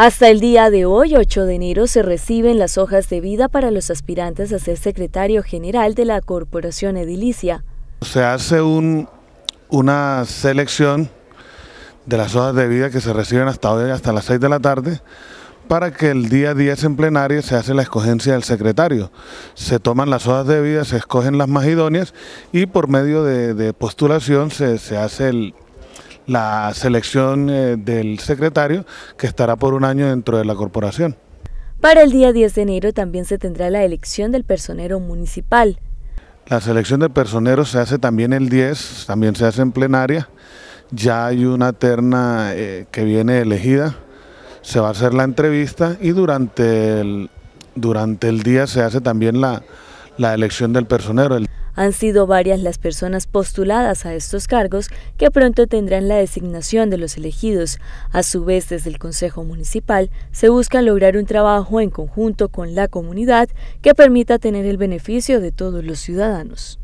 Hasta el día de hoy, 8 de enero, se reciben las hojas de vida para los aspirantes a ser secretario general de la Corporación Edilicia. Se hace una selección de las hojas de vida que se reciben hasta hoy, hasta las 6 de la tarde, para que el día 10 en plenaria se hace la escogencia del secretario. Se toman las hojas de vida, se escogen las más idóneas y por medio de, postulación se hace el, la selección eh, del secretario que estará por un año dentro de la corporación. Para el día 10 de enero también se tendrá la elección del personero municipal. La selección del personero se hace también el 10, también se hace en plenaria. Ya hay una terna eh, que viene elegida, se va a hacer la entrevista y durante el, durante el día se hace también la, la elección del personero. Han sido varias las personas postuladas a estos cargos que pronto tendrán la designación de los elegidos. A su vez, desde el Consejo Municipal se busca lograr un trabajo en conjunto con la comunidad que permita tener el beneficio de todos los ciudadanos.